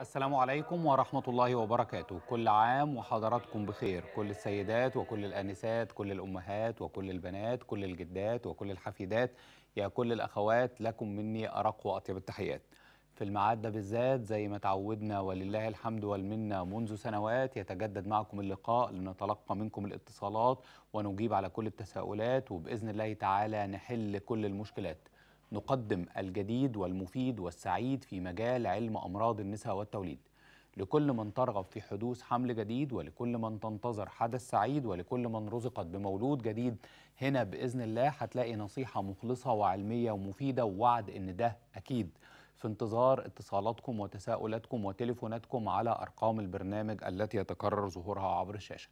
السلام عليكم ورحمة الله وبركاته كل عام وحضراتكم بخير كل السيدات وكل الآنسات كل الأمهات وكل البنات كل الجدات وكل الحفيدات يا كل الأخوات لكم مني أرق وأطيب التحيات في الميعاد ده بالذات زي ما تعودنا ولله الحمد والمنه منذ سنوات يتجدد معكم اللقاء لنتلقى منكم الاتصالات ونجيب على كل التساؤلات وباذن الله تعالى نحل كل المشكلات نقدم الجديد والمفيد والسعيد في مجال علم أمراض النساء والتوليد لكل من ترغب في حدوث حمل جديد ولكل من تنتظر حدث سعيد ولكل من رزقت بمولود جديد هنا بإذن الله هتلاقي نصيحة مخلصة وعلمية ومفيدة ووعد إن ده أكيد في انتظار اتصالاتكم وتساؤلاتكم وتليفوناتكم على أرقام البرنامج التي يتكرر ظهورها عبر الشاشة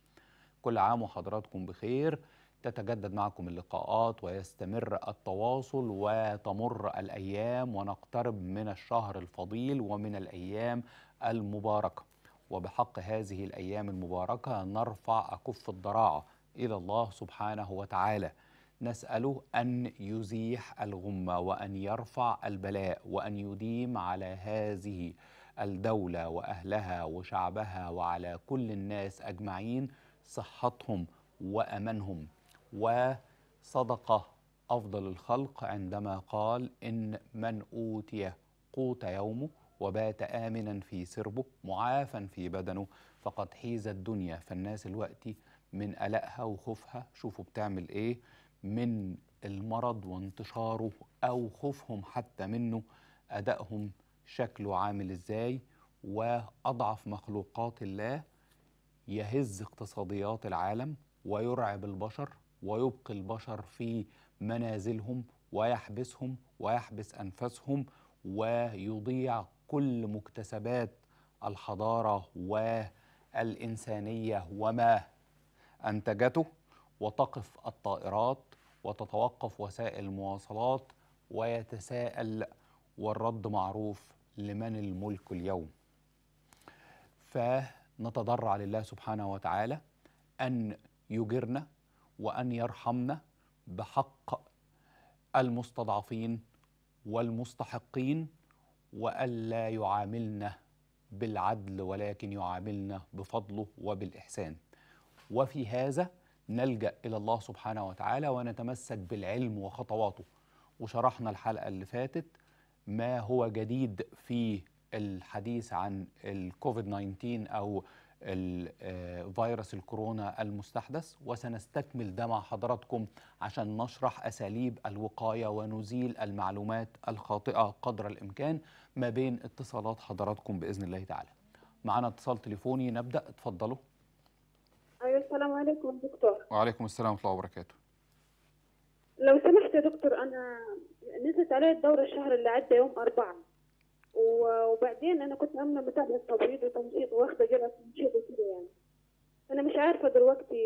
كل عام وحضراتكم بخير تتجدد معكم اللقاءات ويستمر التواصل وتمر الايام ونقترب من الشهر الفضيل ومن الايام المباركه وبحق هذه الايام المباركه نرفع اكف الضراعه الى الله سبحانه وتعالى نساله ان يزيح الغمه وان يرفع البلاء وان يديم على هذه الدوله واهلها وشعبها وعلى كل الناس اجمعين صحتهم وامانهم وصدق أفضل الخلق عندما قال إن من أوتي قوت يومه وبات آمنا في سربه معافا في بدنه فقد حيز الدنيا فالناس الوقت من قلقها وخوفها شوفوا بتعمل إيه من المرض وانتشاره أو خوفهم حتى منه أدائهم شكله عامل إزاي وأضعف مخلوقات الله يهز اقتصاديات العالم ويرعب البشر ويبقي البشر في منازلهم ويحبسهم ويحبس انفسهم ويضيع كل مكتسبات الحضاره والانسانيه وما انتجته وتقف الطائرات وتتوقف وسائل المواصلات ويتساءل والرد معروف لمن الملك اليوم فنتضرع لله سبحانه وتعالى ان يجرنا وأن يرحمنا بحق المستضعفين والمستحقين وألا يعاملنا بالعدل ولكن يعاملنا بفضله وبالإحسان وفي هذا نلجأ إلى الله سبحانه وتعالى ونتمسك بالعلم وخطواته وشرحنا الحلقة اللي فاتت ما هو جديد في الحديث عن الكوفيد 19 أو فيروس الكورونا المستحدث وسنستكمل ده مع حضراتكم عشان نشرح أساليب الوقاية ونزيل المعلومات الخاطئة قدر الإمكان ما بين اتصالات حضراتكم بإذن الله تعالى معنا اتصال تليفوني نبدأ اتفضلوا أيوة السلام عليكم دكتور وعليكم السلام ورحمة الله وبركاته لو سمحت يا دكتور أنا نزلت علي الدورة الشهر اللي عدى يوم أربعة وبعدين انا كنت عامله متابعه تبييض وتنشيط واخده جرعه تنشيط وكذا يعني انا مش عارفه دلوقتي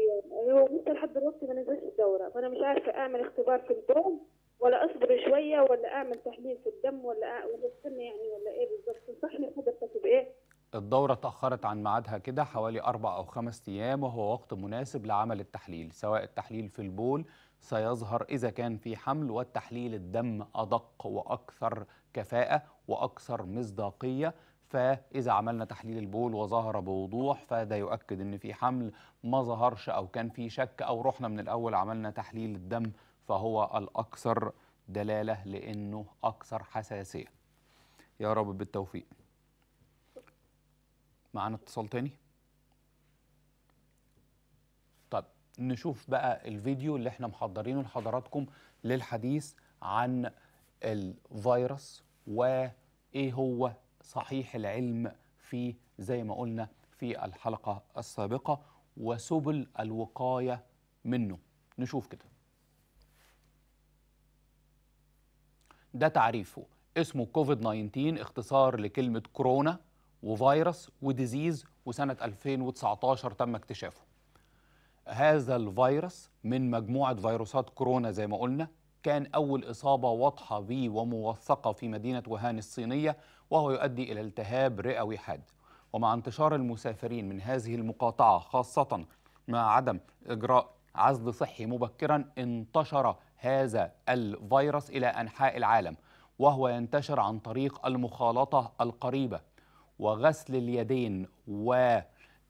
هو لسه لحد دلوقتي ما نزلش الدوره فانا مش عارفه اعمل اختبار في البول ولا اصبر شويه ولا اعمل تحليل في الدم ولا ولا استنى يعني ولا ايه بالظبط تنصحني حضرتك بايه؟ الدورة تأخرت عن ميعادها كده حوالي أربع أو خمس أيام وهو وقت مناسب لعمل التحليل سواء التحليل في البول سيظهر إذا كان في حمل والتحليل الدم أدق وأكثر كفاءه واكثر مصداقيه فاذا عملنا تحليل البول وظهر بوضوح فده يؤكد ان في حمل ما ظهرش او كان في شك او رحنا من الاول عملنا تحليل الدم فهو الاكثر دلاله لانه اكثر حساسيه يا رب بالتوفيق معانا اتصال تاني طب نشوف بقى الفيديو اللي احنا محضرينه لحضراتكم للحديث عن الفيروس وايه هو صحيح العلم في زي ما قلنا في الحلقه السابقه وسبل الوقايه منه نشوف كده ده تعريفه اسمه كوفيد 19 اختصار لكلمه كورونا وفيروس وديزيز وسنه 2019 تم اكتشافه هذا الفيروس من مجموعه فيروسات كورونا زي ما قلنا كان أول إصابة واضحة به وموثقة في مدينة وهان الصينية وهو يؤدي إلى التهاب رئوي حاد ومع انتشار المسافرين من هذه المقاطعة خاصة مع عدم إجراء عزل صحي مبكرا انتشر هذا الفيروس إلى أنحاء العالم وهو ينتشر عن طريق المخالطة القريبة وغسل اليدين و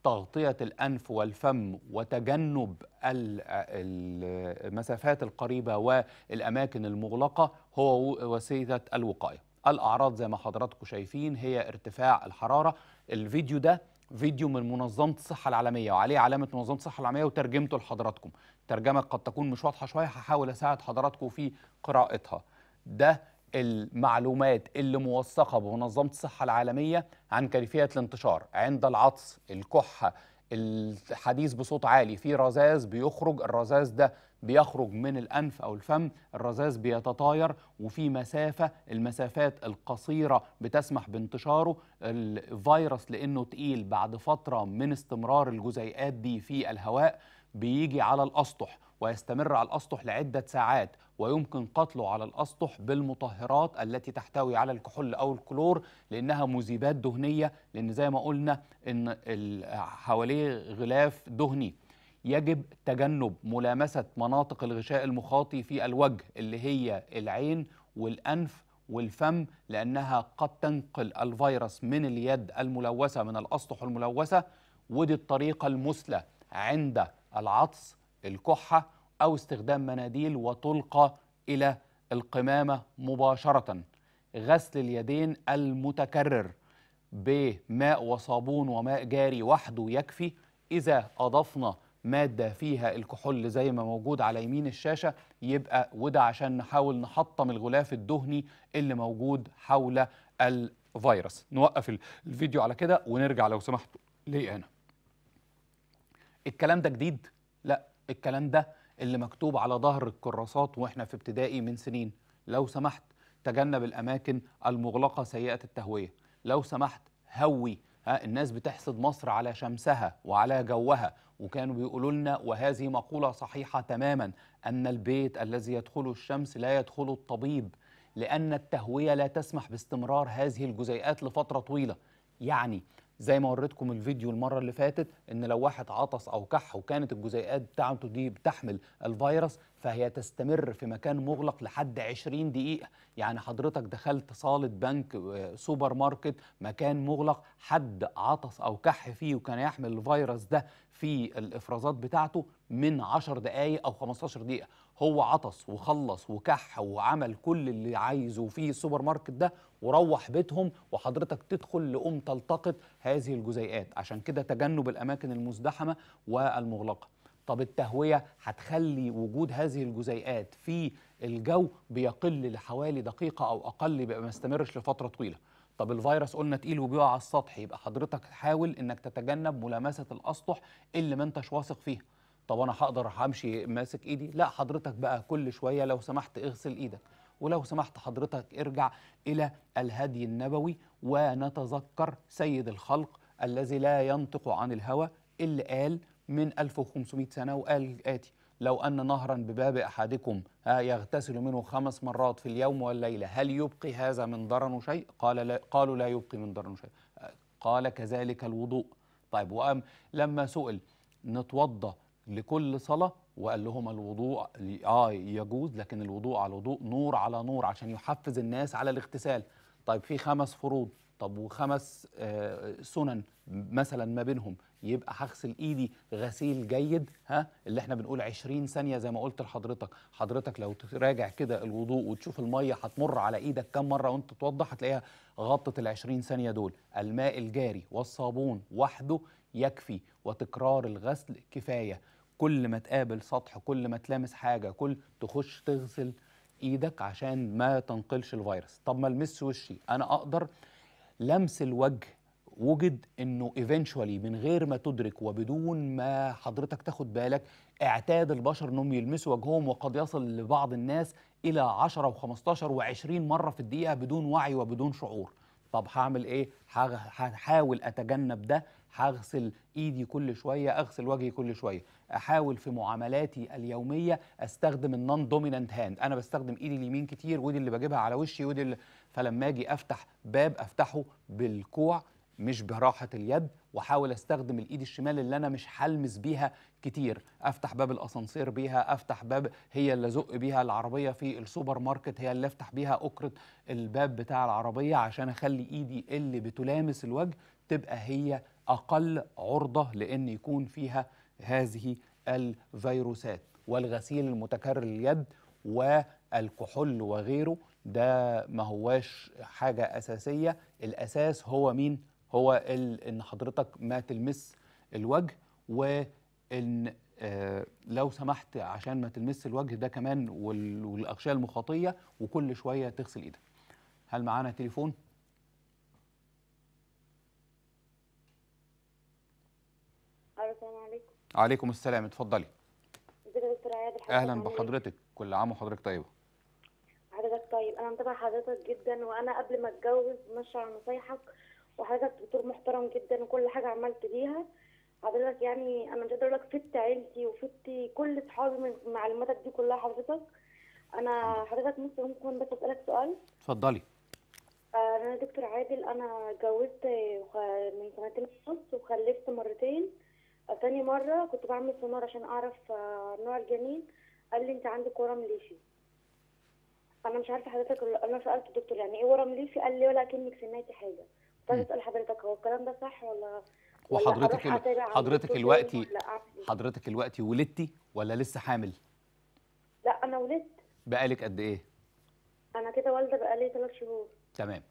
تغطية الأنف والفم وتجنب المسافات القريبة والأماكن المغلقة هو وسيلة الوقاية الأعراض زي ما حضراتكم شايفين هي ارتفاع الحرارة الفيديو ده فيديو من منظمة الصحة العالمية وعليه علامة منظمة الصحة العالمية وترجمته لحضراتكم ترجمة قد تكون مش واضحة شوية هحاول أساعد حضراتكم في قراءتها ده المعلومات اللي موثقه بمنظمه الصحه العالميه عن كيفيه الانتشار عند العطس الكحه الحديث بصوت عالي في رذاذ بيخرج الرذاذ ده بيخرج من الانف او الفم الرذاذ بيتطاير وفي مسافه المسافات القصيره بتسمح بانتشاره الفيروس لانه تقيل بعد فتره من استمرار الجزيئات دي في الهواء بيجي على الأسطح ويستمر على الأسطح لعدة ساعات ويمكن قتله على الأسطح بالمطهرات التي تحتوي على الكحول أو الكلور لأنها مذيبات دهنية لأن زي ما قلنا إن حواليه غلاف دهني يجب تجنب ملامسة مناطق الغشاء المخاطي في الوجه اللي هي العين والأنف والفم لأنها قد تنقل الفيروس من اليد الملوثة من الأسطح الملوثة ودي الطريقة المثلى عند العطس الكحة أو استخدام مناديل وتلقى إلى القمامة مباشرة غسل اليدين المتكرر بماء وصابون وماء جاري وحده يكفي إذا أضفنا مادة فيها الكحول زي ما موجود على يمين الشاشة يبقى وده عشان نحاول نحطم الغلاف الدهني اللي موجود حول الفيروس نوقف الفيديو على كده ونرجع لو سمحتوا ليه أنا الكلام ده جديد لا الكلام ده اللي مكتوب على ظهر الكراسات واحنا في ابتدائي من سنين لو سمحت تجنب الاماكن المغلقه سيئه التهويه لو سمحت هوي ها الناس بتحسد مصر على شمسها وعلى جوها وكانوا بيقولوا لنا وهذه مقوله صحيحه تماما ان البيت الذي يدخله الشمس لا يدخله الطبيب لان التهويه لا تسمح باستمرار هذه الجزيئات لفتره طويله يعني زي ما وريتكم الفيديو المره اللي فاتت ان لو واحد عطس او كح وكانت الجزيئات بتاعته دي بتحمل الفيروس فهي تستمر في مكان مغلق لحد 20 دقيقه يعني حضرتك دخلت صاله بنك آه، سوبر ماركت مكان مغلق حد عطس او كح فيه وكان يحمل الفيروس ده في الافرازات بتاعته من 10 دقائق او 15 دقيقه هو عطس وخلص وكح وعمل كل اللي عايزه في السوبر ماركت ده وروح بيتهم وحضرتك تدخل لقوم تلتقط هذه الجزيئات عشان كده تجنب الأماكن المزدحمة والمغلقة طب التهوية هتخلي وجود هذه الجزيئات في الجو بيقل لحوالي دقيقة أو أقل بيبقى ما يستمرش لفترة طويلة طب الفيروس قلنا تقيل وبيقع على السطح يبقى حضرتك حاول انك تتجنب ملامسه الاسطح اللي ما انتش واثق فيها طب انا هقدر همشي ماسك ايدي لا حضرتك بقى كل شويه لو سمحت اغسل ايدك ولو سمحت حضرتك ارجع الى الهدي النبوي ونتذكر سيد الخلق الذي لا ينطق عن الهوى اللي قال من 1500 سنه وقال اتي لو أن نهرا بباب أحدكم يغتسل منه خمس مرات في اليوم والليلة هل يبقي هذا من ضرر شيء؟ قال لا قالوا لا يبقي من ضرر شيء قال كذلك الوضوء طيب وقام لما سئل نتوضا لكل صلاة وقال لهم الوضوء آه يجوز لكن الوضوء على الوضوء نور على نور عشان يحفز الناس على الاغتسال طيب في خمس فروض طب وخمس آه سنن مثلا ما بينهم يبقى هغسل ايدي غسيل جيد ها اللي احنا بنقول 20 ثانيه زي ما قلت لحضرتك حضرتك لو تراجع كده الوضوء وتشوف الميه هتمر على ايدك كم مره وانت توضح هتلاقيها غطت ال 20 ثانيه دول الماء الجاري والصابون وحده يكفي وتكرار الغسل كفايه كل ما تقابل سطح كل ما تلامس حاجه كل تخش تغسل ايدك عشان ما تنقلش الفيروس طب ما المس وشي انا اقدر لمس الوجه وجد انه ايفينشوالي من غير ما تدرك وبدون ما حضرتك تاخد بالك اعتاد البشر انهم يلمسوا وجههم وقد يصل لبعض الناس الى 10 و15 و20 مره في الدقيقه بدون وعي وبدون شعور طب هعمل ايه هحاول اتجنب ده هغسل ايدي كل شويه اغسل وجهي كل شويه احاول في معاملاتي اليوميه استخدم النون دومينانت هاند انا بستخدم ايدي اليمين كتير ودي اللي بجيبها على وشي ودي اللي فلما اجي افتح باب افتحه بالكوع مش براحه اليد واحاول استخدم الايد الشمال اللي انا مش هلمس بيها كتير افتح باب الاسانسير بيها افتح باب هي اللي ازق بيها العربيه في السوبر ماركت هي اللي افتح بيها اكره الباب بتاع العربيه عشان اخلي ايدي اللي بتلامس الوجه تبقى هي أقل عرضة لأن يكون فيها هذه الفيروسات والغسيل المتكرر لليد والكحول وغيره ده ما هواش حاجة أساسية الأساس هو مين؟ هو إن حضرتك ما تلمس الوجه وإن آه، لو سمحت عشان ما تلمس الوجه ده كمان والأغشية المخاطية وكل شوية تغسل إيدك هل معانا تليفون؟ عليكم السلام اتفضلي اهلا إيه؟ بحضرتك كل عام وحضرتك طيبه حضرتك طيب انا متابعه حضرتك جدا وانا قبل ما اتجوز ماشي على نصايحك وحضرتك دكتور محترم جدا وكل حاجه عملت بيها حضرتك يعني انا مش اقول لك فت عيلتي وفت كل اصحابي من معلوماتك دي كلها حضرتك انا حضرتك ممكن بس اسالك سؤال اتفضلي آه، انا دكتور عادل انا اتجوزت من سنتين ونص وخلفت مرتين تاني مرة كنت بعمل سونار عشان أعرف آه، نوع الجنين قال لي أنت عندك ورم ليفي أنا مش عارفة حضرتك أنا سألت الدكتور يعني إيه ورم ليفي قال لي ولا كأنك سمعتي حاجة كنت أسأل حضرتك هو الكلام ده صح ولا وحضرتك ولا إيه؟ حضرتك دلوقتي حضرتك دلوقتي ولدتي ولا لسه حامل؟ لا أنا ولدت بقالك قد إيه؟ أنا كده والدة بقالي ثلاث شهور تمام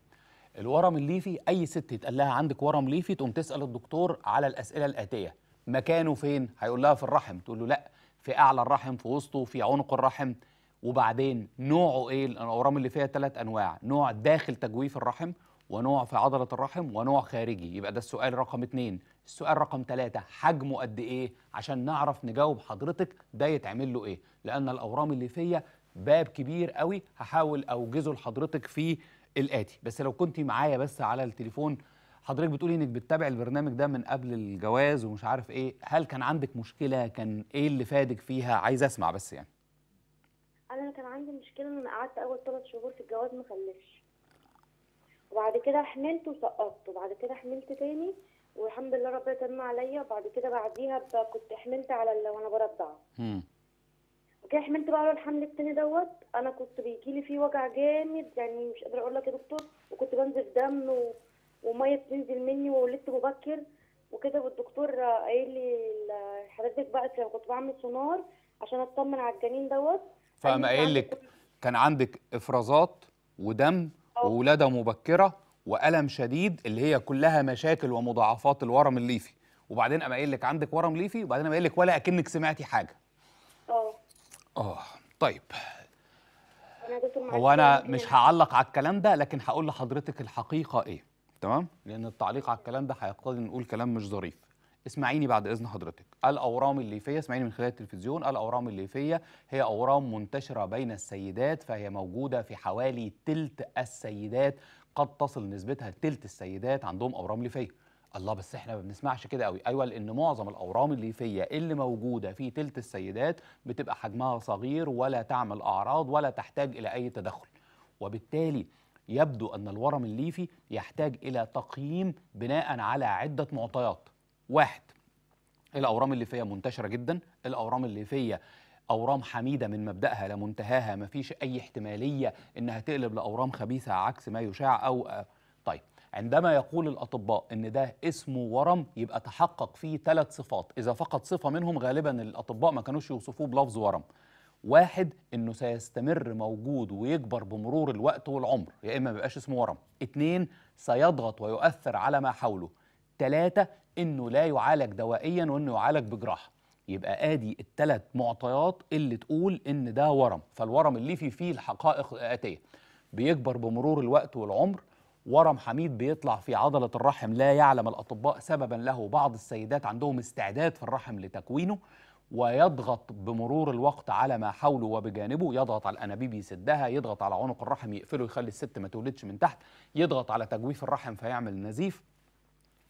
الورم الليفي أي ست يتقال لها عندك ورم ليفي تقوم تسأل الدكتور على الأسئلة الآتية مكانه فين هيقول لها في الرحم تقول له لا في اعلى الرحم في وسطه في عنق الرحم وبعدين نوعه ايه الاورام اللي فيها ثلاث انواع نوع داخل تجويف الرحم ونوع في عضلة الرحم ونوع خارجي يبقى ده السؤال رقم اثنين السؤال رقم ثلاثه حجمه قد ايه عشان نعرف نجاوب حضرتك ده يتعمل له ايه لان الاورام اللي فيها باب كبير قوي هحاول اوجزه لحضرتك في الاتي بس لو كنت معايا بس على التليفون حضرتك بتقولي انك بتتابع البرنامج ده من قبل الجواز ومش عارف ايه هل كان عندك مشكله كان ايه اللي فادك فيها عايزه اسمع بس يعني انا كان عندي مشكله ان انا قعدت اول ثلاث شهور في الجواز ما خلفش وبعد كده حملت وسقطت وبعد كده حملت تاني والحمد لله ربنا تم عليا وبعد كده بعديها كنت حملت على وانا برضع وكده حملت بقى على الحمل التاني دوت انا كنت بيجي لي فيه وجع جامد يعني مش قادره اقول لك يا دكتور وكنت بنزف دم و... وميه بتنزل مني وولدت مبكر وكده والدكتور قايل لي حضرتك بقى كنت بعمل سونار عشان اطمن على الجنين دوت فقام قايل لك كان عندك افرازات ودم اه. وولاده مبكره والم شديد اللي هي كلها مشاكل ومضاعفات الورم الليفي وبعدين قام قايل لك عندك ورم ليفي وبعدين قام قايل لك ولا اكنك سمعتي حاجه اه اه طيب هو انا مش هعلق على الكلام ده لكن هقول لحضرتك الحقيقه ايه تمام لان التعليق على الكلام ده هيقتضي نقول كلام مش ظريف اسمعيني بعد اذن حضرتك الاورام الليفيه اسمعيني من خلال التلفزيون الاورام الليفيه هي اورام منتشره بين السيدات فهي موجوده في حوالي تلت السيدات قد تصل نسبتها تلت السيدات عندهم اورام ليفيه الله بس احنا ما بنسمعش كده قوي ايوه لان معظم الاورام الليفيه اللي موجوده في تلت السيدات بتبقى حجمها صغير ولا تعمل اعراض ولا تحتاج الى اي تدخل وبالتالي يبدو أن الورم الليفي يحتاج إلى تقييم بناء على عدة معطيات واحد الأورام الليفية منتشرة جدا الأورام الليفية أورام حميدة من مبدأها لمنتهاها مفيش أي احتمالية إنها تقلب لأورام خبيثة عكس ما يشاع أو آه، طيب عندما يقول الأطباء إن ده اسمه ورم يبقى تحقق فيه ثلاث صفات إذا فقد صفة منهم غالبا الأطباء ما كانوش يوصفوه بلفظ ورم واحد انه سيستمر موجود ويكبر بمرور الوقت والعمر يا اما ما اسمه ورم اتنين سيضغط ويؤثر على ما حوله تلاتة انه لا يعالج دوائيا وانه يعالج بجراحه يبقى ادي التلات معطيات اللي تقول ان ده ورم فالورم اللي فيه فيه الحقائق الاتيه بيكبر بمرور الوقت والعمر ورم حميد بيطلع في عضلة الرحم لا يعلم الأطباء سببا له بعض السيدات عندهم استعداد في الرحم لتكوينه ويضغط بمرور الوقت على ما حوله وبجانبه يضغط على الانابيب يسدها يضغط على عنق الرحم يقفله يخلي الست ما تولدش من تحت يضغط على تجويف الرحم فيعمل نزيف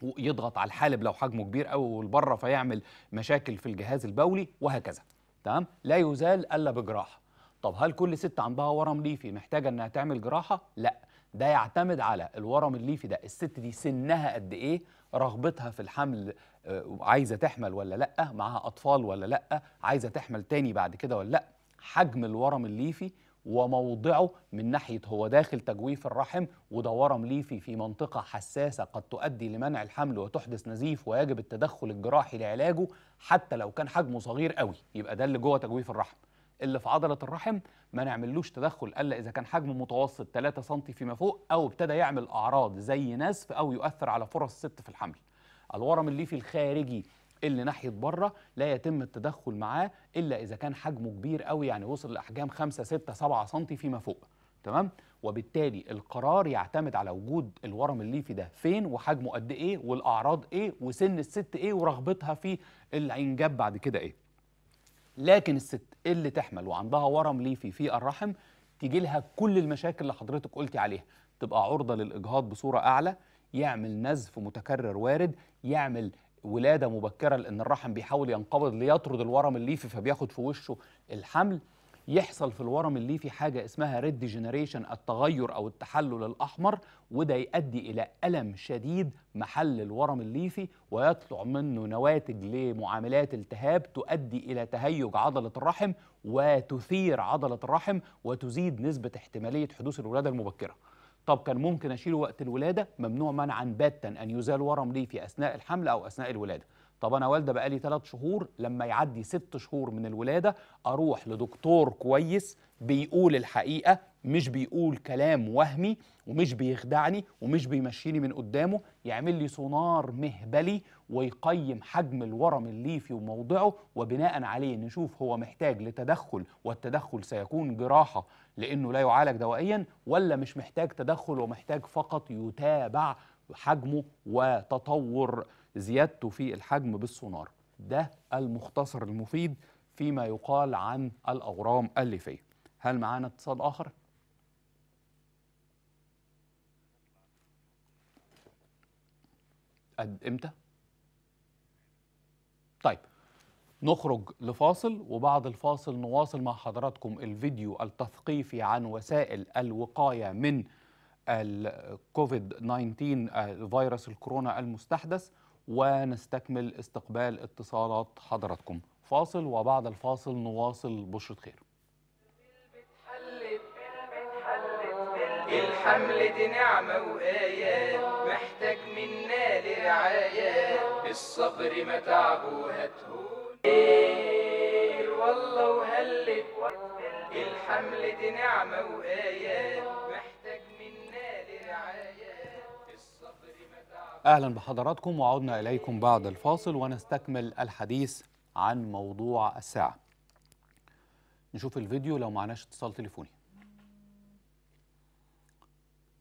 ويضغط على الحالب لو حجمه كبير قوي والبره فيعمل مشاكل في الجهاز البولي وهكذا تمام لا يزال الا بجراحه طب هل كل ست عندها ورم ليفي محتاجه انها تعمل جراحه لا ده يعتمد على الورم الليفي ده الست دي سنها قد ايه رغبتها في الحمل آه، عايزه تحمل ولا لا معاها اطفال ولا لا عايزه تحمل تاني بعد كده ولا لا حجم الورم الليفي وموضعه من ناحيه هو داخل تجويف الرحم وده ورم ليفي في منطقه حساسه قد تؤدي لمنع الحمل وتحدث نزيف ويجب التدخل الجراحي لعلاجه حتى لو كان حجمه صغير قوي يبقى ده اللي جوه تجويف الرحم اللي في عضله الرحم ما نعملوش تدخل الا اذا كان حجمه متوسط 3 سم فيما فوق او ابتدى يعمل اعراض زي نزف او يؤثر على فرص الست في الحمل الورم الليفي الخارجي اللي ناحيه بره لا يتم التدخل معاه الا اذا كان حجمه كبير قوي يعني وصل لاحجام 5 6 7 سم فيما فوق تمام وبالتالي القرار يعتمد على وجود الورم الليفي ده فين وحجمه قد ايه والاعراض ايه وسن الست ايه ورغبتها في الانجاب بعد كده ايه لكن الست اللي تحمل وعندها ورم ليفي في الرحم تيجي لها كل المشاكل اللي حضرتك قلتي عليها تبقى عرضه للاجهاض بصوره اعلى يعمل نزف متكرر وارد يعمل ولاده مبكره لان الرحم بيحاول ينقبض ليطرد الورم الليفي فبياخد في وشه الحمل يحصل في الورم الليفي حاجه اسمها ريد جينيريشن التغير او التحلل الاحمر وده يؤدي الى الم شديد محل الورم الليفي ويطلع منه نواتج لمعاملات التهاب تؤدي الى تهيج عضله الرحم وتثير عضله الرحم وتزيد نسبه احتماليه حدوث الولاده المبكره طب كان ممكن أشيله وقت الولادة ممنوع منعا باتا أن يزال ورم ليه في أثناء الحمل أو أثناء الولادة طب أنا والدة بقالي ثلاث شهور لما يعدي ست شهور من الولادة أروح لدكتور كويس بيقول الحقيقة مش بيقول كلام وهمي ومش بيخدعني ومش بيمشيني من قدامه يعمل لي سونار مهبلي ويقيم حجم الورم الليفي وموضعه وبناء عليه نشوف هو محتاج لتدخل والتدخل سيكون جراحة لأنه لا يعالج دوائيا ولا مش محتاج تدخل ومحتاج فقط يتابع حجمه وتطور زيادته في الحجم بالسونار ده المختصر المفيد فيما يقال عن الأورام الليفية هل معانا اتصال آخر؟ قد إمتى؟ نخرج لفاصل وبعد الفاصل نواصل مع حضراتكم الفيديو التثقيفي عن وسائل الوقاية من الكوفيد 19 آه، فيروس الكورونا المستحدث ونستكمل استقبال اتصالات حضراتكم فاصل وبعد الفاصل نواصل بشرة خير الحمل دي نعمة وآيات محتاج منا لرعايات الصبر ما تعبوا هاتهم والله دي نعمة محتاج منا أهلا بحضراتكم وعدنا إليكم بعد الفاصل ونستكمل الحديث عن موضوع الساعة نشوف الفيديو لو معناش اتصال تليفوني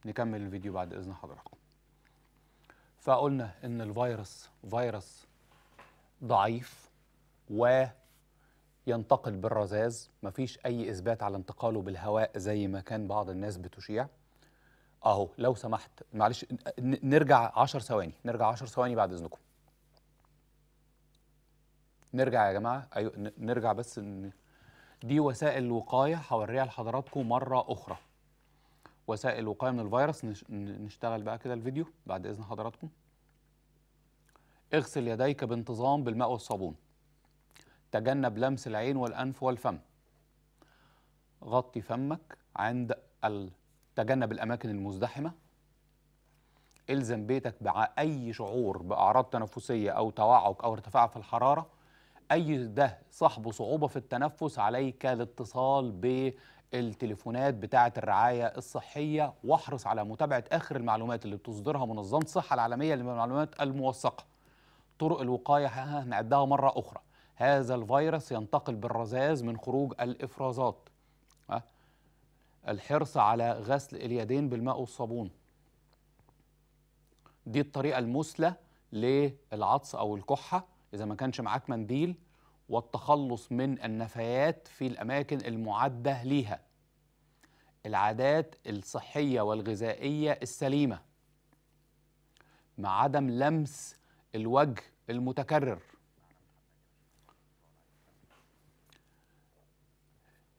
نكمل الفيديو بعد إذن حضراتكم فقلنا إن الفيروس فيروس ضعيف وينتقل بالرذاذ مفيش أي إثبات على انتقاله بالهواء زي ما كان بعض الناس بتشيع أهو لو سمحت معلش نرجع 10 ثواني نرجع 10 ثواني بعد إذنكم نرجع يا جماعة أيوة نرجع بس إن دي وسائل الوقاية هوريها لحضراتكم مرة أخرى وسائل الوقاية من الفيروس نشتغل بقى كده الفيديو بعد إذن حضراتكم اغسل يديك بانتظام بالماء والصابون تجنب لمس العين والأنف والفم غطي فمك عند تجنب الأماكن المزدحمة الزم بيتك بأي شعور بأعراض تنفسية أو توعك أو ارتفاع في الحرارة أي ده صاحبه صعوبة في التنفس عليك الاتصال بالتليفونات بتاعة الرعاية الصحية واحرص على متابعة آخر المعلومات اللي بتصدرها منظمة الصحة العالمية للمعلومات الموثقة طرق الوقاية هنعدها مرة أخرى هذا الفيروس ينتقل بالرذاذ من خروج الإفرازات الحرص على غسل اليدين بالماء والصابون دي الطريقة المثلى للعطس أو الكحة إذا ما كانش معاك منديل والتخلص من النفايات في الأماكن المعدة ليها العادات الصحية والغذائية السليمة مع عدم لمس الوجه المتكرر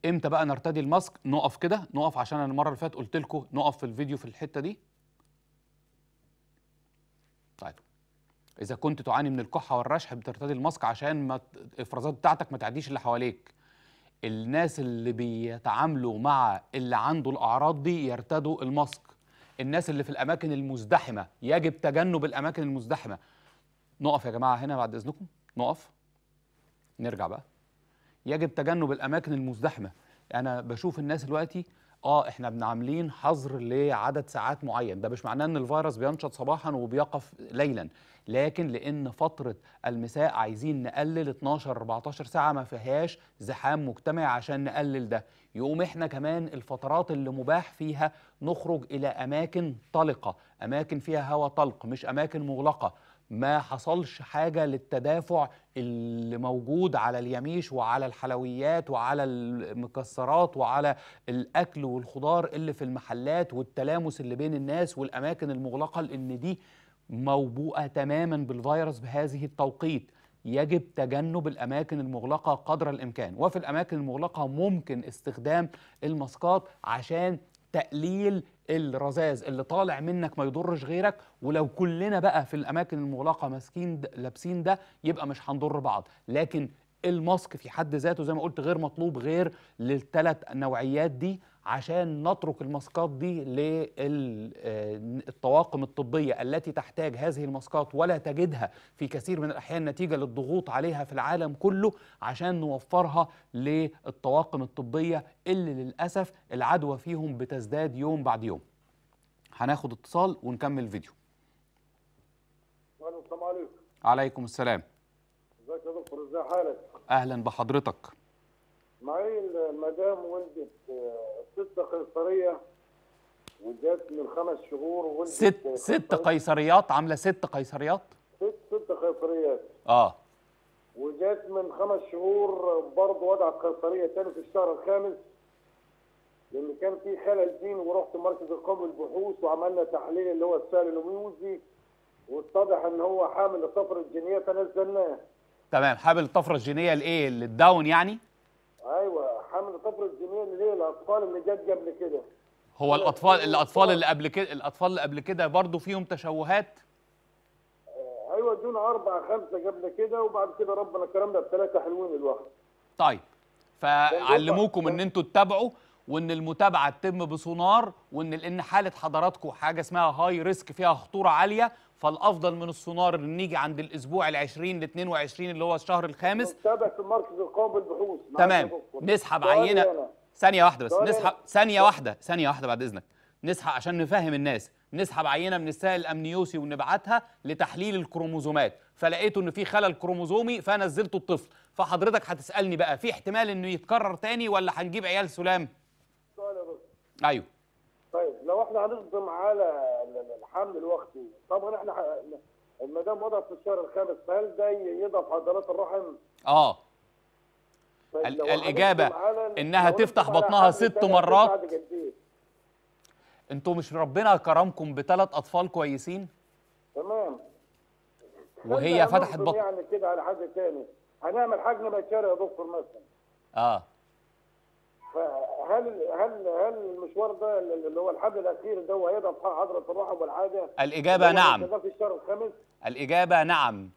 امتى بقى نرتدي الماسك نقف كده نقف عشان انا المره اللي فاتت قلت لكم نقف في الفيديو في الحته دي طيب اذا كنت تعاني من الكحه والرشح بترتدي الماسك عشان ما الافرازات بتاعتك ما تعديش اللي حواليك الناس اللي بيتعاملوا مع اللي عنده الاعراض دي يرتدوا الماسك الناس اللي في الاماكن المزدحمه يجب تجنب الاماكن المزدحمه نقف يا جماعه هنا بعد اذنكم نقف نرجع بقى يجب تجنب الاماكن المزدحمه انا بشوف الناس دلوقتي اه احنا بنعملين حظر لعدد ساعات معين ده مش معناه ان الفيروس بينشط صباحا وبيقف ليلا لكن لان فتره المساء عايزين نقلل 12 14 ساعه ما فيهاش زحام مجتمعي عشان نقلل ده يقوم احنا كمان الفترات اللي مباح فيها نخرج الى اماكن طلقه اماكن فيها هواء طلق مش اماكن مغلقه ما حصلش حاجة للتدافع اللي موجود على اليميش وعلى الحلويات وعلى المكسرات وعلى الأكل والخضار اللي في المحلات والتلامس اللي بين الناس والأماكن المغلقة لأن دي موبوءة تماما بالفيروس بهذه التوقيت يجب تجنب الأماكن المغلقة قدر الإمكان وفي الأماكن المغلقة ممكن استخدام الماسكات عشان تقليل الرذاذ اللي طالع منك ما يضرش غيرك ولو كلنا بقى في الاماكن المغلقه ماسكين لابسين ده يبقى مش هنضر بعض لكن الماسك في حد ذاته زي ما قلت غير مطلوب غير للثلاث نوعيات دي عشان نترك الماسكات دي للطواقم آه، الطبية التي تحتاج هذه الماسكات ولا تجدها في كثير من الأحيان نتيجة للضغوط عليها في العالم كله عشان نوفرها للطواقم الطبية اللي للأسف العدوى فيهم بتزداد يوم بعد يوم هناخد اتصال ونكمل الفيديو السلام عليكم عليكم السلام ازيك يا دكتور ازي حالك اهلا بحضرتك معايا المدام ولدت ست قيصريه وجات من خمس شهور وولدت ست ست قيصريات عامله ست قيصريات؟ ست ست قيصريات اه وجات من خمس شهور برضه وضع قيصريه ثاني في الشهر الخامس لان كان في خلل دين ورحت مركز القومي للبحوث وعملنا تحليل اللي هو السهل الميوزي واتضح ان هو حامل الطفره الجينيه فنزلناه تمام حامل الطفره الجينيه الايه للداون يعني ايوه حمل طفل الجنين ليه الاطفال اللي جت قبل كده هو الاطفال الاطفال اللي قبل كده الاطفال اللي قبل كده برضه فيهم تشوهات آه، ايوه دون اربعه خمسه قبل كده وبعد كده ربنا كرمنا بثلاثه حلوين الوقت طيب فعلموكم ان انتوا تتابعوا وان المتابعه تتم بسونار وان لان حاله حضراتكم حاجه اسمها هاي ريسك فيها خطوره عاليه فالافضل من السونار ان نيجي عند الاسبوع ال20 ل 22 اللي هو الشهر الخامس تابع في المركز القومي بالبحوث تمام نسحب عينه ثانيه واحده بس نسحب ثانيه واحده ثانيه واحده بعد اذنك نسحب عشان نفهم الناس نسحب عينه من السائل الامنيوسي ونبعتها لتحليل الكروموزومات فلقيته ان في خلل كروموزومي فنزلته الطفل فحضرتك هتسالني بقى في احتمال انه يتكرر تاني ولا هنجيب عيال سلام ايوه لو احنا هنصدم على الحمل الوقتي طبعا احنا ما دام وضع في الشهر الخامس فهل ده يضعف عضلات الرحم؟ اه طيب، الاجابه انها تفتح بطنها ست مرات انتوا مش ربنا كرمكم بثلاث اطفال كويسين؟ تمام وهي فتحت بطن يعني كده على حاجه تاني هنعمل حجم بشري يا دكتور مثلا اه فهل هل هل المشوار ده اللي هو الحد الاخير ده هيضعف حضره الرحم والعاده الاجابه نعم في الشهر الخامس الاجابه نعم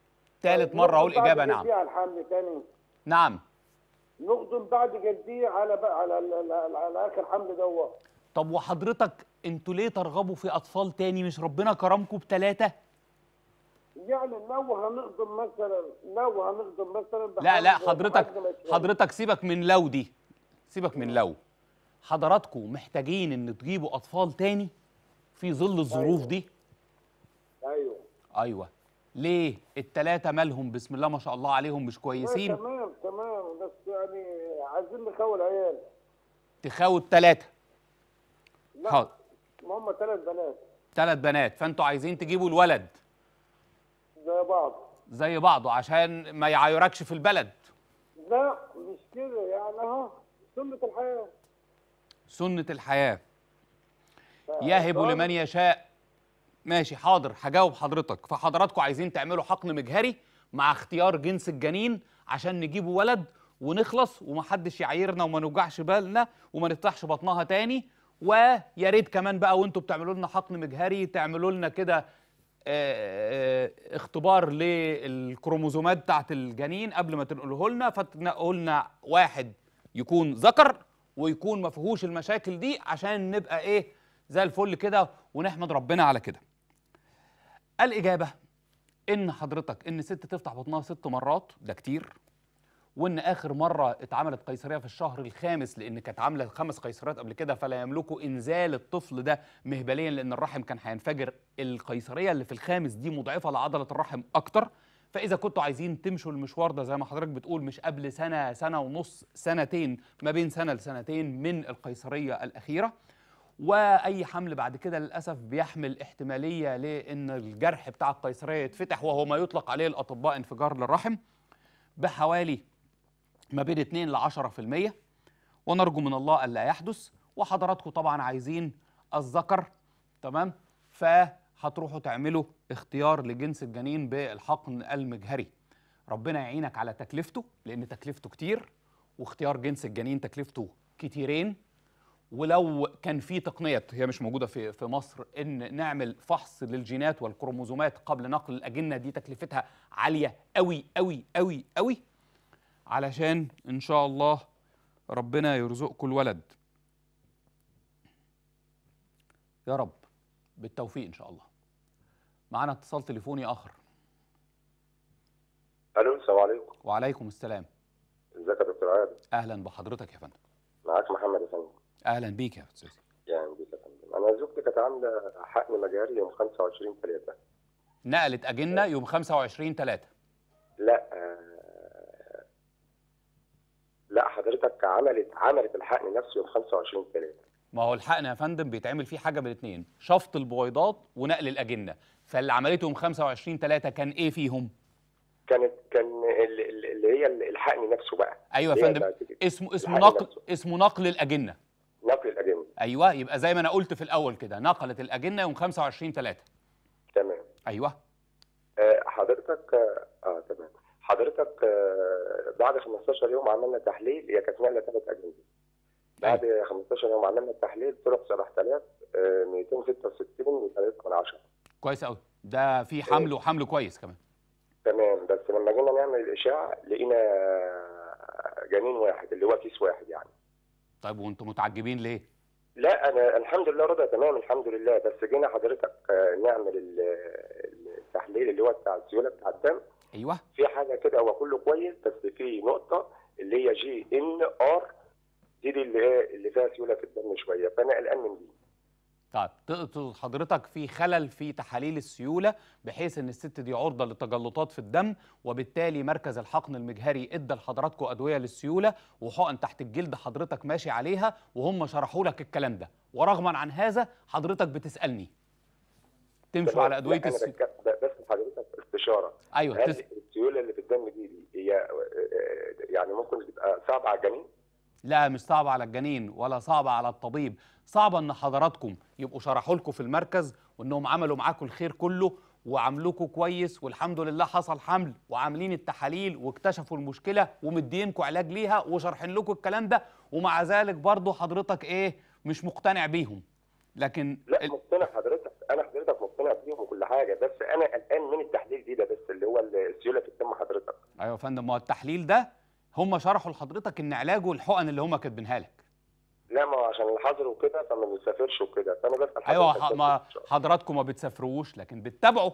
ثالث طيب، مره اقول اجابه نعم على الحمل ثاني نعم نقدم بعد جديه على بقى على على اخر حمل دوت طب وحضرتك انتوا ليه ترغبوا في اطفال تاني مش ربنا كرمكم بثلاثه يعني لو هنخدم مثلا لو هنخدم مثلا لا لا حضرتك حضرتك سيبك من لو دي سيبك من لو حضراتكم محتاجين ان تجيبوا اطفال تاني في ظل الظروف دي ايوه ايوه ليه التلاتة مالهم بسم الله ما شاء الله عليهم مش كويسين أيوه، تمام تمام بس يعني عايزين نخاول عيال تخاول تلاتة لا حاضر ما هم تلات بنات تلات بنات فانتوا عايزين تجيبوا الولد زي بعض زي بعضه عشان ما يعايركش في البلد لا مش كده يعني اهو سنة الحياة سنة الحياة يهب طيب. لمن يشاء ماشي حاضر هجاوب حضرتك فحضراتكم عايزين تعملوا حقن مجهري مع اختيار جنس الجنين عشان نجيبه ولد ونخلص ومحدش يعايرنا وما نوجعش بالنا وما نفتحش بطنها تاني ويا ريت كمان بقى وانتوا بتعملوا لنا حقن مجهري تعملوا لنا كده آه، آه، اختبار للكروموزومات بتاعت الجنين قبل ما تنقله لنا فتنقلوا لنا واحد يكون ذكر ويكون ما فيهوش المشاكل دي عشان نبقى ايه زي الفل كده ونحمد ربنا على كده الاجابه ان حضرتك ان ست تفتح بطنها ست مرات ده كتير وان اخر مره اتعملت قيصريه في الشهر الخامس لان كانت عامله خمس قيصريات قبل كده فلا يملكوا انزال الطفل ده مهبليا لان الرحم كان هينفجر القيصريه اللي في الخامس دي مضعفه لعضله الرحم اكتر فاذا كنتوا عايزين تمشوا المشوار ده زي ما حضرتك بتقول مش قبل سنه سنه ونص سنتين ما بين سنه لسنتين من القيصريه الاخيره واي حمل بعد كده للاسف بيحمل احتماليه لان الجرح بتاع القيصريه يتفتح وهو ما يطلق عليه الاطباء انفجار للرحم بحوالي ما بين 2 ل 10% ونرجو من الله الا يحدث وحضراتكم طبعا عايزين الذكر تمام ف هتروحوا تعملوا اختيار لجنس الجنين بالحقن المجهري ربنا يعينك على تكلفته لان تكلفته كتير واختيار جنس الجنين تكلفته كتيرين ولو كان في تقنيه هي مش موجوده في في مصر ان نعمل فحص للجينات والكروموزومات قبل نقل الاجنه دي تكلفتها عاليه قوي قوي قوي قوي علشان ان شاء الله ربنا يرزقكم الولد يا رب بالتوفيق ان شاء الله معانا اتصال تليفوني اخر الو السلام عليكم وعليكم السلام ازيك يا دكتور عادل اهلا بحضرتك يا فندم معاك محمد يا فندم اهلا بيك يا استاذ يعني بيك يا فندم انا زوجتي كانت عامله حقن مجاري يوم 25 3 نقلت اجنه يوم 25 3 لا آه، لا حضرتك عملت عملت الحقن نفسه يوم 25 3 ما هو الحقنا يا فندم بيتعمل فيه حاجه من الاثنين شفط البويضات ونقل الاجنه فاللي عملتهم 25 3 كان ايه فيهم كانت كان اللي هي الحقن نفسه بقى ايوه يا فندم اسمه اسمه نقل نفسه. اسمه نقل الاجنه نقل الاجنه ايوه يبقى زي ما انا قلت في الاول كده نقلت الاجنه يوم 25 3 تمام ايوه آه حضرتك اه, آه، تمام حضرتك آه بعد 15 يوم عملنا تحليل هي كانت نقله ثلاث اجنبي بعد 15 أيوة. يوم عملنا التحليل طلع 7266 آه، من 10 كويس قوي ده في إيه. حمل إيه. وحمل كويس كمان تمام بس لما جينا نعمل الاشعه لقينا جنين واحد اللي هو كيس واحد يعني طيب وانتم متعجبين ليه؟ لا انا الحمد لله رضا تمام الحمد لله بس جينا حضرتك آه، نعمل التحليل اللي هو بتاع السيوله بتاع الدم ايوه في حاجه كده هو كله كويس بس في نقطه اللي هي جي ان ار دي اللي ايه اللي فيها سيوله في الدم شويه فانا قلقان من دي طيب تقصد حضرتك في خلل في تحاليل السيوله بحيث ان الست دي عرضه لتجلطات في الدم وبالتالي مركز الحقن المجهري ادى لحضراتكم ادويه للسيوله وحقن تحت الجلد حضرتك ماشي عليها وهم شرحوا لك الكلام ده ورغما عن هذا حضرتك بتسالني تمشوا على ادويه السيوله بس حضرتك استشاره ايوه هل تس... السيوله اللي في الدم دي هي آه، آه، يعني ممكن تبقى صعبه على الجنين لا مش صعبة على الجنين ولا صعبة على الطبيب صعبة ان حضراتكم يبقوا شرحوا لكم في المركز وانهم عملوا معاكم الخير كله وعملوكوا كويس والحمد لله حصل حمل وعاملين التحاليل واكتشفوا المشكله ومدينكم علاج ليها وشارحين لكم الكلام ده ومع ذلك برضه حضرتك ايه مش مقتنع بيهم لكن لا ال... مقتنع حضرتك انا حضرتك مقتنع بيهم وكل حاجه بس انا قلقان من التحليل دي ده بس اللي هو السيوله في الدم حضرتك ايوه يا فندم ما هو التحليل ده هم شرحوا لحضرتك ان علاجه الحقن اللي هم كاتبينها لك لا ما هو عشان الحظر وكده فما بنسافرش وكده فانا بس ايوه ما حضراتكم ما بتسافروش لكن بتتابعوا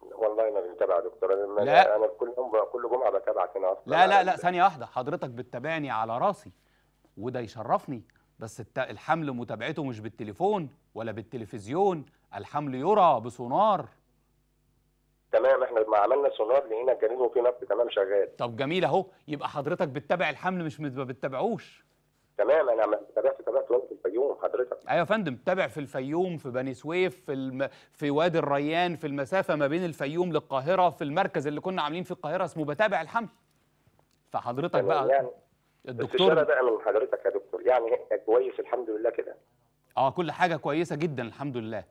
والله ما بنتابع يا دكتور انا لا. انا كل يوم كل جمعه بتابعك هنا اصلا لا لا لا ثانيه واحده حضرتك بتتابعني على راسي وده يشرفني بس الحمل متابعته مش بالتليفون ولا بالتلفزيون الحمل يرى بسونار تمام احنا ما عملنا سونار لقينا الجنين وفيه نبض تمام شغال طب جميل اهو يبقى حضرتك بتتابع الحمل مش ما بتتابعوش تمام انا تابعت تابعت وانا في الفيوم حضرتك ايوه يا فندم تابع في الفيوم في بني سويف في الم... في وادي الريان في المسافه ما بين الفيوم للقاهره في المركز اللي كنا عاملين في القاهره اسمه بتابع الحمل فحضرتك بقى يعني الدكتور بقى من حضرتك يا دكتور يعني كويس الحمد لله كده اه كل حاجه كويسه جدا الحمد لله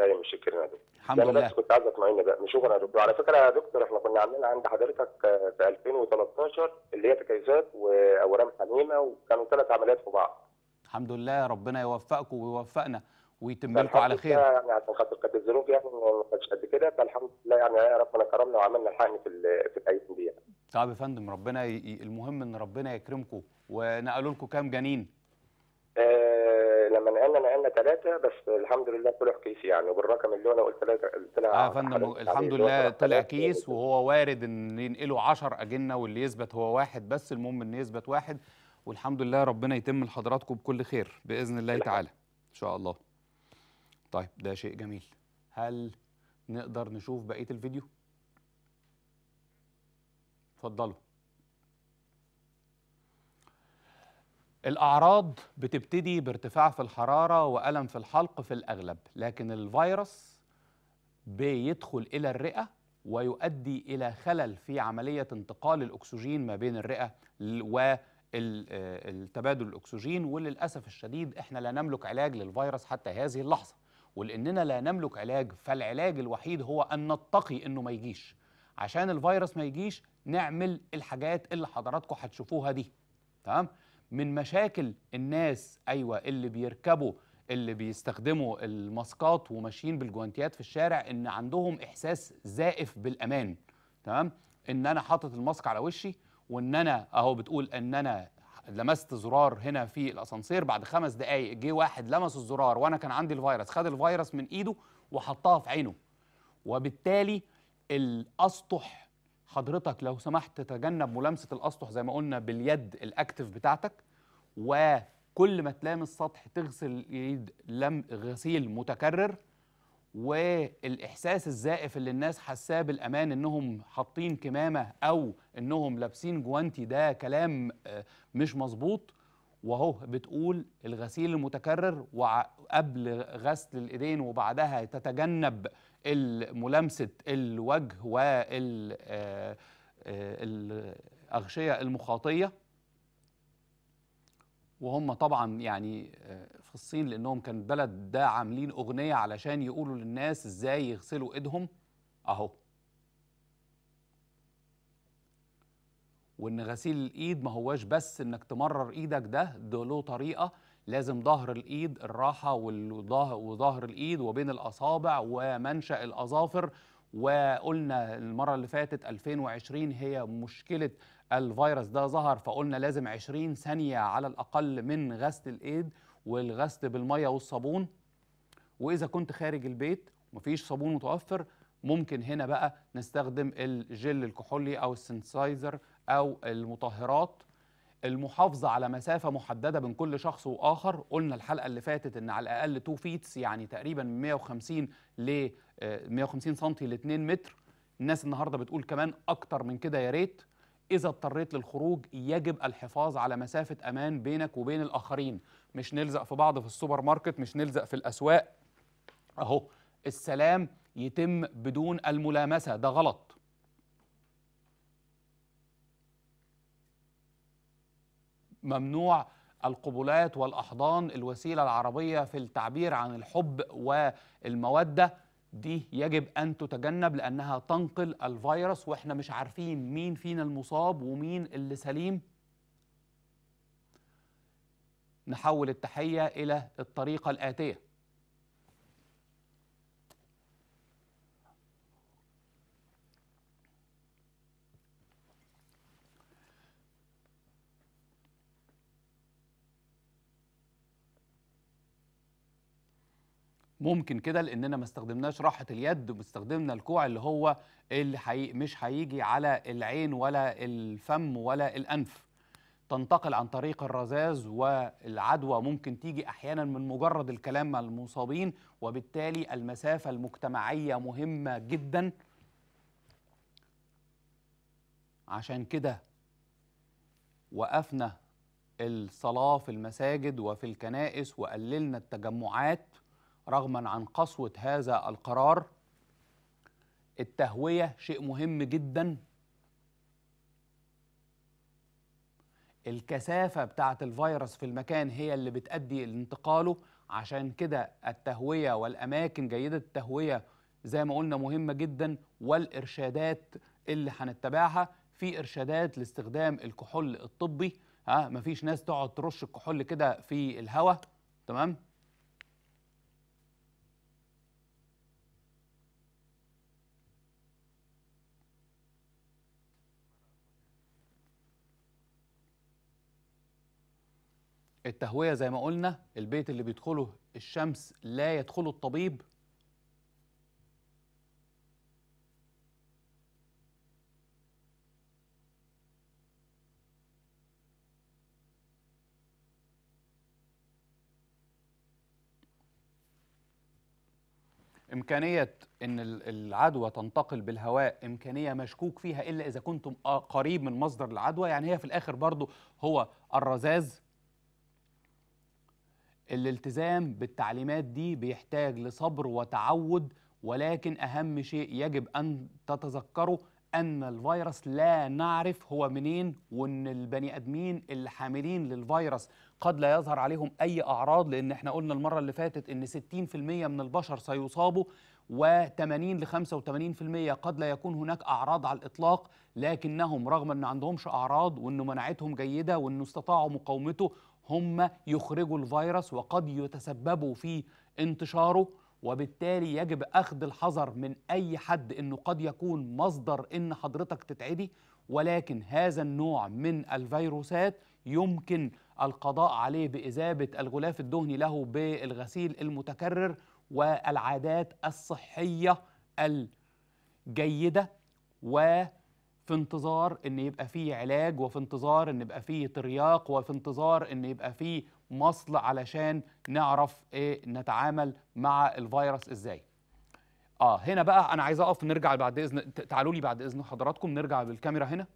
ايوه شكرا يا دكتور الحمد لله بس كنت عايز اطمئن بقى شكرا يا دكتور على فكره يا دكتور احنا كنا عاملينها عند حضرتك آه، في 2013 اللي هي تكيسات واورام حميمه وكانوا ثلاث عمليات في بعض الحمد لله ربنا يوفقكم ويوفقنا ويتم لكم على خير يعني عشان خاطر كانت الظروف يعني ما كانتش قد كده فالحمد لله يعني ربنا كرمنا وعملنا الحقن في في الايام دي يعني. طيب يا فندم ربنا ي... المهم ان ربنا يكرمكم ونقلوا لكم كام جنين؟ آه لما نقلنا نقلنا ثلاثه بس الحمد لله طلع كيس يعني وبالرقم اللي انا قلت لك طلع اه فندم الحمد لله طلع كيس وهو وارد ان ينقلوا 10 اجنه واللي يثبت هو واحد بس المهم ان يثبت واحد والحمد لله ربنا يتم لحضراتكم بكل خير باذن الله تعالى ان شاء الله طيب ده شيء جميل هل نقدر نشوف بقيه الفيديو اتفضلوا الأعراض بتبتدي بارتفاع في الحرارة وألم في الحلق في الأغلب لكن الفيروس بيدخل إلى الرئة ويؤدي إلى خلل في عملية انتقال الأكسجين ما بين الرئة والتبادل آه، الأكسجين وللأسف الشديد إحنا لا نملك علاج للفيروس حتى هذه اللحظة ولأننا لا نملك علاج فالعلاج الوحيد هو أن نتقي إنه ما يجيش عشان الفيروس ما يجيش نعمل الحاجات اللي حضراتكم هتشوفوها دي تمام من مشاكل الناس ايوه اللي بيركبوا اللي بيستخدموا الماسكات وماشيين بالجوانتيات في الشارع ان عندهم احساس زائف بالامان تمام ان انا حاطط الماسك على وشي وان انا اهو بتقول ان انا لمست زرار هنا في الاسانسير بعد خمس دقائق جه واحد لمس الزرار وانا كان عندي الفيروس خد الفيروس من ايده وحطها في عينه وبالتالي الاسطح حضرتك لو سمحت تتجنب ملامسه الاسطح زي ما قلنا باليد الاكتف بتاعتك وكل ما تلامس السطح تغسل اليد لم غسيل متكرر والاحساس الزائف اللي الناس حاساه بالامان انهم حاطين كمامه او انهم لابسين جوانتي ده كلام آه، مش مظبوط وهو بتقول الغسيل المتكرر وقبل غسل الايدين وبعدها تتجنب ملامسه الوجه والاغشيه آه، آه، المخاطيه وهم طبعا يعني آه، في الصين لانهم كان بلد ده عاملين اغنيه علشان يقولوا للناس ازاي يغسلوا ايدهم اهو وان غسيل الايد ما هواش بس انك تمرر ايدك ده ده له طريقه لازم ظهر الايد الراحه وظهر الايد وبين الاصابع ومنشا الاظافر وقلنا المره اللي فاتت 2020 هي مشكله الفيروس ده ظهر فقلنا لازم 20 ثانيه على الاقل من غسل الايد والغسل بالميه والصابون واذا كنت خارج البيت ومفيش صابون متوفر ممكن هنا بقى نستخدم الجل الكحولي او السنسايزر او المطهرات المحافظه على مسافه محدده بين كل شخص واخر قلنا الحلقه اللي فاتت ان على الاقل 2 فيتس يعني تقريبا من 150 ل 150 سم ل 2 متر الناس النهارده بتقول كمان اكتر من كده يا ريت اذا اضطريت للخروج يجب الحفاظ على مسافه امان بينك وبين الاخرين مش نلزق في بعض في السوبر ماركت مش نلزق في الاسواق اهو السلام يتم بدون الملامسه ده غلط ممنوع القبلات والاحضان الوسيله العربيه في التعبير عن الحب والموده دي يجب ان تتجنب لانها تنقل الفيروس واحنا مش عارفين مين فينا المصاب ومين اللي سليم نحول التحيه الى الطريقه الاتيه ممكن كده لاننا ما استخدمناش راحه اليد واستخدمنا الكوع اللي هو اللي حي... مش هيجي على العين ولا الفم ولا الانف تنتقل عن طريق الرذاذ والعدوى ممكن تيجي احيانا من مجرد الكلام مع المصابين وبالتالي المسافه المجتمعيه مهمه جدا عشان كده وقفنا الصلاه في المساجد وفي الكنائس وقللنا التجمعات رغما عن قسوة هذا القرار التهوية شيء مهم جدا الكثافة بتاعة الفيروس في المكان هي اللي بتأدي لانتقاله عشان كده التهوية والأماكن جيدة التهوية زي ما قلنا مهمة جدا والإرشادات اللي هنتبعها في إرشادات لاستخدام الكحول الطبي ها مفيش ناس تقعد ترش الكحول كده في الهواء تمام التهوية زي ما قلنا البيت اللي بيدخله الشمس لا يدخله الطبيب إمكانية أن العدوى تنتقل بالهواء إمكانية مشكوك فيها إلا إذا كنتم قريب من مصدر العدوى يعني هي في الآخر برضو هو الرذاذ الالتزام بالتعليمات دي بيحتاج لصبر وتعود ولكن أهم شيء يجب أن تتذكره أن الفيروس لا نعرف هو منين وأن البني آدمين الحاملين للفيروس قد لا يظهر عليهم أي أعراض لأن احنا قلنا المرة اللي فاتت أن 60% من البشر سيصابوا و80 ل 85% قد لا يكون هناك أعراض على الإطلاق لكنهم رغم أن عندهمش أعراض وأن مناعتهم جيدة وأنه استطاعوا مقاومته هم يخرجوا الفيروس وقد يتسببوا في انتشاره وبالتالي يجب اخذ الحذر من اي حد انه قد يكون مصدر ان حضرتك تتعدي ولكن هذا النوع من الفيروسات يمكن القضاء عليه باذابه الغلاف الدهني له بالغسيل المتكرر والعادات الصحيه الجيده و في انتظار ان يبقى فيه علاج وفي انتظار ان يبقى فيه ترياق وفي انتظار ان يبقى فيه مصل علشان نعرف ايه نتعامل مع الفيروس ازاي اه هنا بقى انا عايز اقف نرجع بعد اذن تعالوا لي بعد اذن حضراتكم نرجع بالكاميرا هنا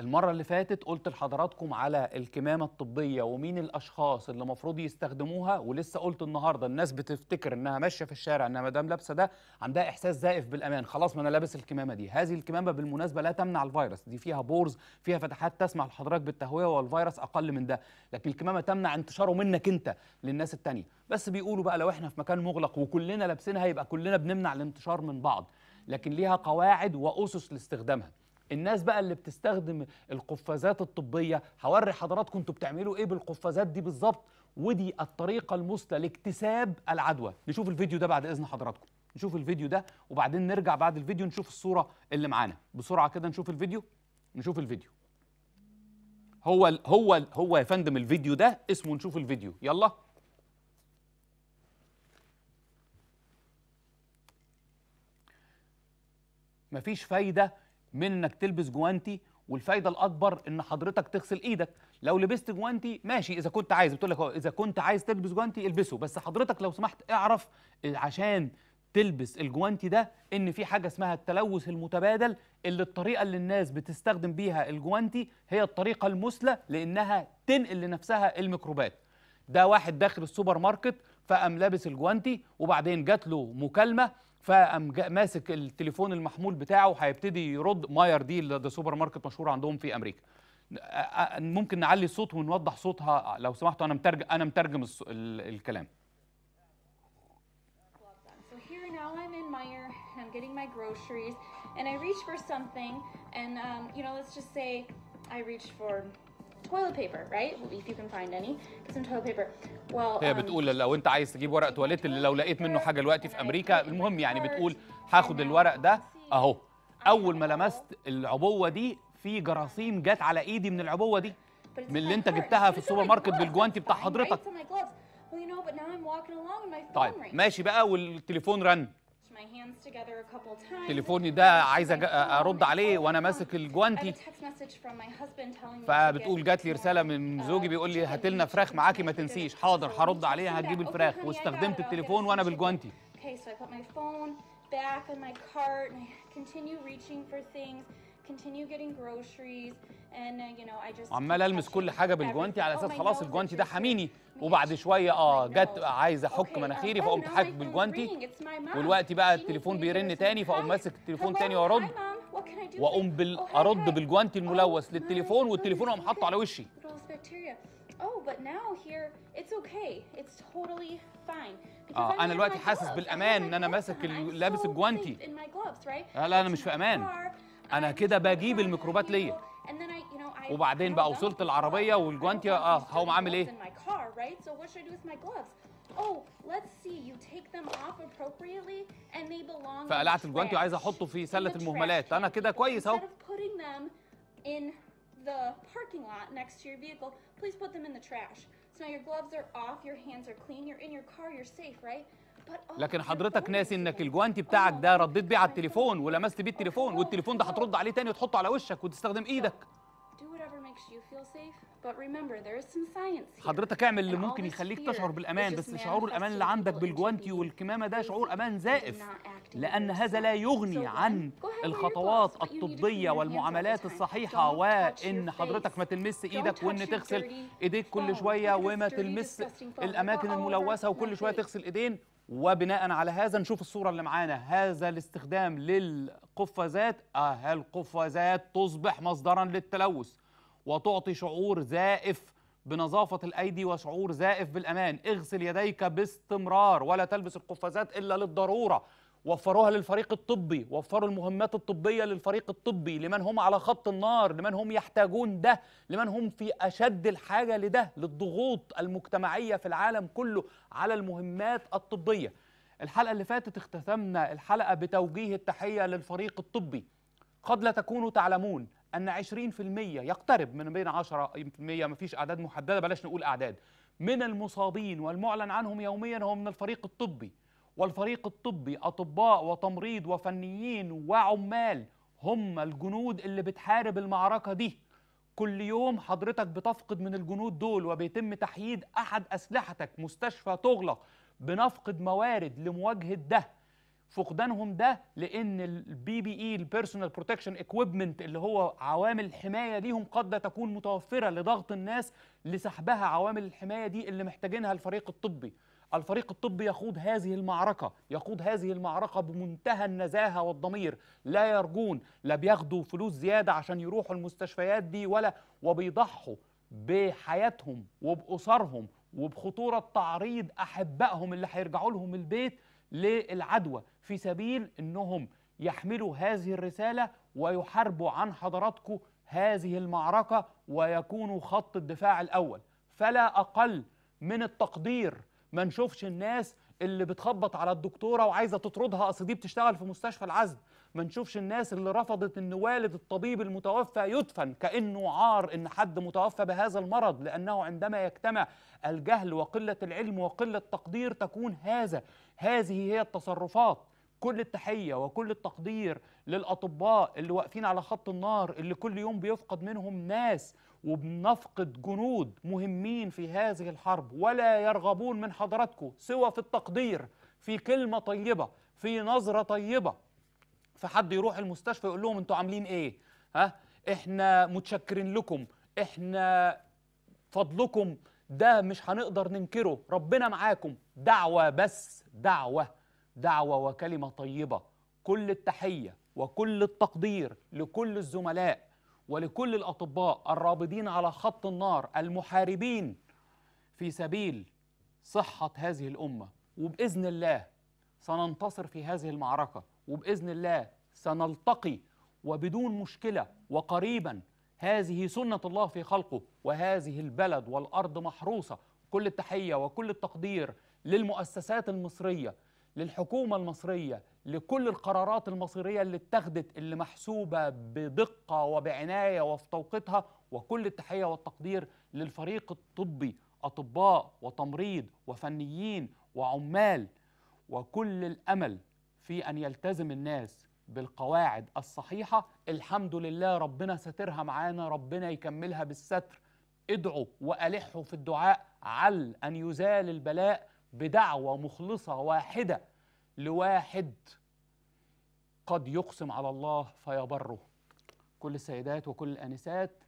المرة اللي فاتت قلت لحضراتكم على الكمامة الطبية ومين الأشخاص اللي مفروض يستخدموها ولسه قلت النهاردة الناس بتفتكر إنها ماشية في الشارع إنها مدام لابسة ده عندها إحساس زائف بالأمان خلاص ما أنا لابس الكمامة دي هذه الكمامة بالمناسبة لا تمنع الفيروس دي فيها بورز فيها فتحات تسمح لحضرتك بالتهوية والفيروس أقل من ده لكن الكمامة تمنع انتشاره منك أنت للناس التانية بس بيقولوا بقى لو إحنا في مكان مغلق وكلنا لابسينها يبقى كلنا بنمنع الانتشار من بعض لكن ليها قواعد وأسس لاستخدامها الناس بقى اللي بتستخدم القفازات الطبيه هوري حضراتكم انتوا بتعملوا ايه بالقفازات دي بالظبط ودي الطريقه المثلى لاكتساب العدوى نشوف الفيديو ده بعد اذن حضراتكم نشوف الفيديو ده وبعدين نرجع بعد الفيديو نشوف الصوره اللي معانا بسرعه كده نشوف الفيديو نشوف الفيديو هو الـ هو الـ هو يا فندم الفيديو ده اسمه نشوف الفيديو يلا مفيش فايده من انك تلبس جوانتي والفايده الاكبر ان حضرتك تغسل ايدك لو لبست جوانتي ماشي اذا كنت عايز بتقول لك اذا كنت عايز تلبس جوانتي البسه بس حضرتك لو سمحت اعرف عشان تلبس الجوانتي ده ان في حاجه اسمها التلوث المتبادل اللي الطريقه اللي الناس بتستخدم بيها الجوانتي هي الطريقه المثلى لانها تنقل لنفسها الميكروبات ده واحد داخل السوبر ماركت فقام لابس الجوانتي وبعدين جات له مكالمه فقام ماسك التليفون المحمول بتاعه وهيبتدي يرد ماير دي ده سوبر ماركت مشهور عندهم في امريكا ممكن نعلي الصوت ونوضح صوتها لو سمحتوا انا مترجم انا مترجم الكلام and I reach for something, and um, you know, let's just say I reach for toilet paper, right? If you can find any, get some toilet paper. Well, هي um, بتقول لو انت عايز تجيب ورق تواليت اللي لو لقيت منه حاجه دلوقتي في امريكا المهم يعني بتقول هاخد الورق ده اهو اول ما لمست العبوه دي في جراثيم جت على ايدي من العبوه دي من اللي انت جبتها في السوبر ماركت بالجوانتي بتاع حضرتك طيب ماشي بقى والتليفون رن تليفوني ده عايز ارد عليه وانا ماسك الجوانتي فبتقول جات لي رساله من uh, زوجي بيقول لي هات لنا فراخ معاكي ما تنسيش حاضر هرد عليها هتجيب الفراخ واستخدمت التليفون وانا بالجوانتي back my cart and I continue reaching for things. continue getting groceries and uh, you know I just عمال المس كل حاجه بالجوانتي على اساس oh, خلاص الجوانتي ده حميني وبعد شويه اه جت عايزه احك مناخيري فقمت حاكك بالجوانتي والوقت بقى التليفون بيرن تاني فاقوم ماسك التليفون تاني وارد واقوم oh, ارد بالجوانتي oh, الملوث للتليفون والتليفون اقوم حاطه على وشي Oh, but now here it's okay. It's totally fine. اه انا دلوقتي حاسس بالامان ان انا ماسك لابس الجوانتي لا لا انا مش في امان انا كده بجيب الميكروبات ليا وبعدين بقى وصلت العربيه والجوانتي اه هقوم عامل ايه فقلعت الجوانتي وعايز احطه في سله المهملات انا كده كويس اهو the parking lot next to your vehicle, please put them in the trash. So now your gloves are off, your hands are clean, you're in your car, you're safe, right? لكن حضرتك ناسي انك الجوانتي بتاعك ده رديت بيه على التليفون ولمست بيه التليفون والتليفون ده هترد عليه تاني وتحطه على وشك وتستخدم ايدك حضرتك اعمل اللي ممكن يخليك تشعر بالامان بس شعور الامان اللي عندك بالجوانتي والكمامه ده شعور امان زائف لان هذا لا يغني عن الخطوات الطبيه والمعاملات الصحيحه وان حضرتك ما تلمس ايدك وان تغسل ايديك كل شويه وما تلمس الاماكن الملوثه وكل شويه تغسل ايدين وبناء على هذا نشوف الصورة اللي معانا هذا الاستخدام للقفازات آه القفازات تصبح مصدرا للتلوث وتعطي شعور زائف بنظافة الأيدي وشعور زائف بالأمان اغسل يديك باستمرار ولا تلبس القفازات إلا للضرورة وفروها للفريق الطبي وفروا المهمات الطبية للفريق الطبي لمن هم على خط النار لمن هم يحتاجون ده لمن هم في أشد الحاجة لده للضغوط المجتمعية في العالم كله على المهمات الطبية الحلقة اللي فاتت اختتمنا الحلقة بتوجيه التحية للفريق الطبي قد لا تكونوا تعلمون أن 20% يقترب من بين 10% مفيش أعداد محددة بلاش نقول أعداد من المصابين والمعلن عنهم يوميا هم من الفريق الطبي والفريق الطبي أطباء وتمريض وفنيين وعمال هم الجنود اللي بتحارب المعركة دي كل يوم حضرتك بتفقد من الجنود دول وبيتم تحييد أحد أسلحتك مستشفى تغلق بنفقد موارد لمواجهة ده فقدانهم ده لان البي بي اي البيرسونال بروتكشن اكويبمنت اللي هو عوامل حمايه ليهم قد تكون متوفره لضغط الناس لسحبها عوامل الحمايه دي اللي محتاجينها الفريق الطبي الفريق الطبي يخوض هذه المعركة يخوض هذه المعركة بمنتهى النزاهة والضمير لا يرجون لا بياخدوا فلوس زيادة عشان يروحوا المستشفيات دي ولا وبيضحوا بحياتهم وبأسرهم وبخطورة تعريض أحبائهم اللي هيرجعوا لهم البيت للعدوى في سبيل أنهم يحملوا هذه الرسالة ويحاربوا عن حضراتكم هذه المعركة ويكونوا خط الدفاع الأول فلا أقل من التقدير ما نشوفش الناس اللي بتخبط على الدكتوره وعايزه تطردها اصل دي بتشتغل في مستشفى العزل ما نشوفش الناس اللي رفضت ان والد الطبيب المتوفى يدفن كانه عار ان حد متوفى بهذا المرض لانه عندما يجتمع الجهل وقله العلم وقله التقدير تكون هذا هذه هي التصرفات كل التحية وكل التقدير للأطباء اللي واقفين على خط النار اللي كل يوم بيفقد منهم ناس وبنفقد جنود مهمين في هذه الحرب ولا يرغبون من حضراتكم سوى في التقدير في كلمة طيبة في نظرة طيبة في حد يروح المستشفى يقول لهم انتوا عاملين ايه ها احنا متشكرين لكم احنا فضلكم ده مش هنقدر ننكره ربنا معاكم دعوة بس دعوة دعوة وكلمة طيبة كل التحية وكل التقدير لكل الزملاء ولكل الأطباء الرابضين على خط النار المحاربين في سبيل صحة هذه الأمة وبإذن الله سننتصر في هذه المعركة وبإذن الله سنلتقي وبدون مشكلة وقريبا هذه سنة الله في خلقه وهذه البلد والأرض محروسة كل التحية وكل التقدير للمؤسسات المصرية للحكومة المصرية لكل القرارات المصيرية اللي اتخذت اللي محسوبة بدقة وبعناية وفي توقيتها وكل التحية والتقدير للفريق الطبي أطباء وتمريض وفنيين وعمال وكل الأمل في أن يلتزم الناس بالقواعد الصحيحة الحمد لله ربنا ساترها معانا ربنا يكملها بالستر ادعوا وألحوا في الدعاء عل أن يزال البلاء بدعوة مخلصة واحدة لواحد قد يقسم على الله فيبره كل السيدات وكل الآنسات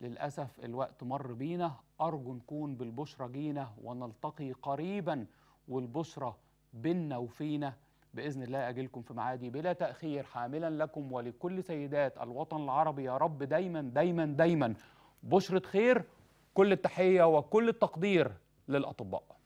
للأسف الوقت مر بينا أرجو نكون بالبشرة جينا ونلتقي قريبا والبشرة بينا وفينا بإذن الله أجلكم في معادي بلا تأخير حاملا لكم ولكل سيدات الوطن العربي يا رب دايما دايما دايما بشرة خير كل التحية وكل التقدير للأطباء